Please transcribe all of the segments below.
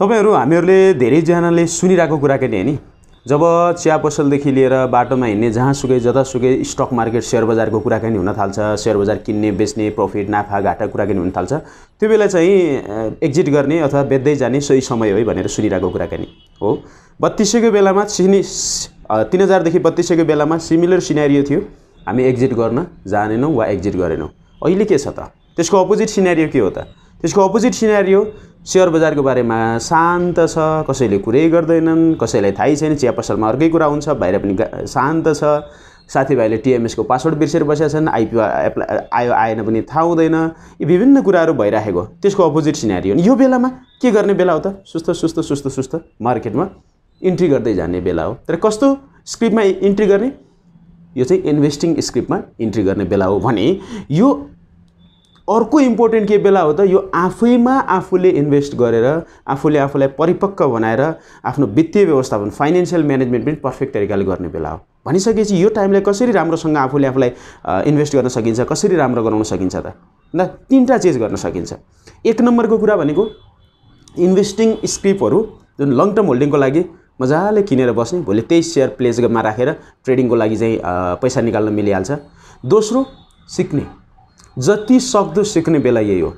तपाईँहरू हामीहरूले धेरैजनाले सुनिरहेको कुराकानी होइन जब चिया पसलदेखि लिएर बाटोमा हिँड्ने जहाँसुकै जतासुकै स्टक मार्केट सेयर बजारको कुराकानी हुन थाल्छ सेयर बजार किन्ने बेच्ने प्रफिट नाफा घाटा कुराकानी हुन थाल्छ त्यो बेला चाहिँ एक्जिट गर्ने अथवा बेच्दै जाने सही समय हो भनेर सुनिरहेको कुराकानी हो बत्तिसैको बेलामा सिनि तिन हजारदेखि बत्तिसैको बेलामा सिमिलर सिनेरियो थियो हामी एक्जिट गर्न जानेनौँ वा एक्जिट गरेनौँ अहिले के छ त त्यसको अपोजिट सिनेरियो के हो त त्यसको अपोजिट हो सेयर बजारको बारेमा शान्त छ कसैले कुरै गर्दैनन् कसैलाई थाहै छैन चिया पसलमा अर्कै कुरा हुन्छ बाहिर पनि शान्त छ साथीभाइले टिएमएसको पासवर्ड बिर्सेर बसेका छन् आइपिओ एप्लाई आयो आएन पनि थाहा हुँदैन यी विभिन्न कुराहरू भइराखेको त्यसको अपोजिट हो यो बेलामा के गर्ने बेला हो त सुस्त सुस्त सुस्त सुस्त मार्केटमा इन्ट्री गर्दै जाने बेला हो तर कस्तो स्क्रिप्टमा इन्ट्री गर्ने यो चाहिँ इन्भेस्टिङ स्क्रिप्टमा इन्ट्री गर्ने बेला हो भने यो अर्को इम्पोर्टेन्ट के बेला हो त यो आफैमा आफूले इन्भेस्ट गरेर आफूले आफूलाई परिपक्व बनाएर आफ्नो वित्तीय व्यवस्थापन फाइनेन्सियल म्यानेजमेन्ट पनि पर्फेक्ट तरिकाले गर्ने बेला हो भनिसकेपछि यो टाइमलाई कसरी राम्रोसँग आफूले आफूलाई इन्भेस्ट गर्न सकिन्छ कसरी राम्रो गराउन सकिन्छ त ल तिनवटा चिज गर्न सकिन्छ एक नम्बरको कुरा भनेको इन्भेस्टिङ स्क्रिपहरू जुन लङ टर्म होल्डिङको लागि मजाले किनेर बस्ने भोलि त्यही सेयर प्लेजमा राखेर ट्रेडिङको लागि चाहिँ पैसा निकाल्न मिलिहाल्छ दोस्रो सिक्ने जति सक्दो सिक्ने बेला यही हो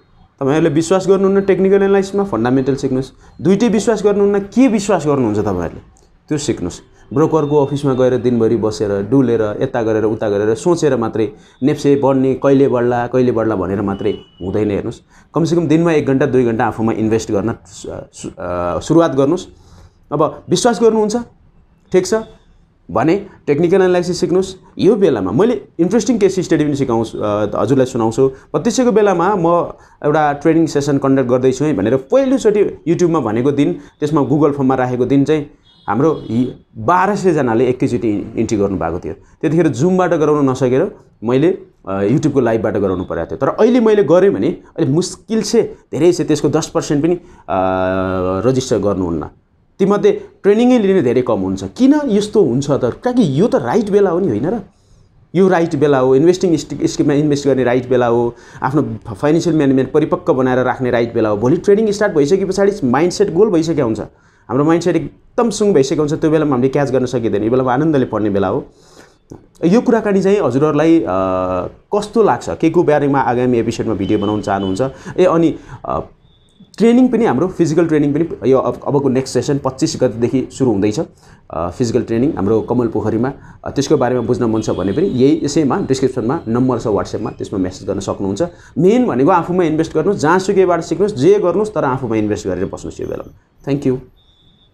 तपाईँहरूले विश्वास गर्नुहुन्न टेक्निकल एनालाइसिसमा फन्डामेन्टल सिक्नुहोस् दुइटै विश्वास गर्नुहुन्न के विश्वास गर्नुहुन्छ तपाईँहरूले त्यो सिक्नुहोस् ब्रोकरको अफिसमा गएर दिनभरि बसेर डुलेर यता गरेर उता गरेर सोचेर मात्रै नेप्से बढ्ने कहिले बढ्ला कहिले बढ्ला भनेर मात्रै हुँदैन हेर्नुहोस् कमसेकम दिनमा एक घन्टा दुई घन्टा आफूमा इन्भेस्ट गर्न सुरुवात गर्नुहोस् अब विश्वास गर्नुहुन्छ ठिक छ भने टेक्निकल एनालाइसिस सिक्नुहोस् यो बेलामा मैले इन्ट्रेस्टिङ केस स्टडी पनि सिकाउँछु हजुरलाई सुनाउँछु त्यसैको बेलामा म एउटा ट्रेनिङ सेसन कन्डक्ट गर्दैछु है भनेर पहिलोचोटि युट्युबमा भनेको दिन त्यसमा गुगल फर्ममा राखेको दिन चाहिँ हाम्रो बाह्र सयजनाले एकैचोटि इन्ट्री गर्नुभएको थियो त्यतिखेर जुमबाट गराउन नसकेर मैले युट्युबको लाइभबाट गराउनु परेको थियो तर अहिले मैले गरेँ भने अहिले मुस्किल छ धेरै छ त्यसको दस पर्सेन्ट पनि रजिस्टर गर्नुहुन्न तीमध्ये ट्रेनिङै लिने धेरै कम हुन्छ किन यस्तो हुन्छ त किनकि यो त राइट बेला हो नि होइन र यो राइट बेला हो इन्भेस्टिङ स्किममा इन्भेस्ट गर्ने राइट बेला हो आफ्नो फाइनेन्सियल म्यानेजमेन्ट परिपक्व बनाएर राख्ने राइट बेला हो भोलि ट्रेनिङ स्टार्ट भइसके पछाडि माइन्डसेट गोल भइसकेको हुन्छ हाम्रो माइन्डसेट एकदम सुङ भइसकेको हुन्छ त्यो बेलामा हामीले क्याच गर्न सकिँदैन यो बेलामा आनन्दले पढ्ने बेला हो यो कुराकानी चाहिँ हजुरहरूलाई कस्तो लाग्छ के को बारेमा आगामी एपिसोडमा भिडियो बनाउन चाहनुहुन्छ ए अनि ट्रेनिङ पनि हाम्रो फिजिकल ट्रेनिङ पनि यो अबको नेक्स्ट सेसन पच्चिस गतिदेखि सुरु हुँदैछ फिजिकल ट्रेनिङ हाम्रो कमल पोखरीमा त्यसको बारेमा बुझ्न मन छ भने पनि यही यसैमा डिस्क्रिप्सनमा नम्बर छ वाट्सएपमा त्यसमा मेसेज गर्न सक्नुहुन्छ मेन भनेको आफूमा इन्भेस्ट गर्नुहोस् जहाँसुकैबाट सिक्नुहोस् जे गर्नुहोस् तर आफूमा इन्भेस्ट गरेर बस्नुहोस् यो बेलामा थ्याङ्क यू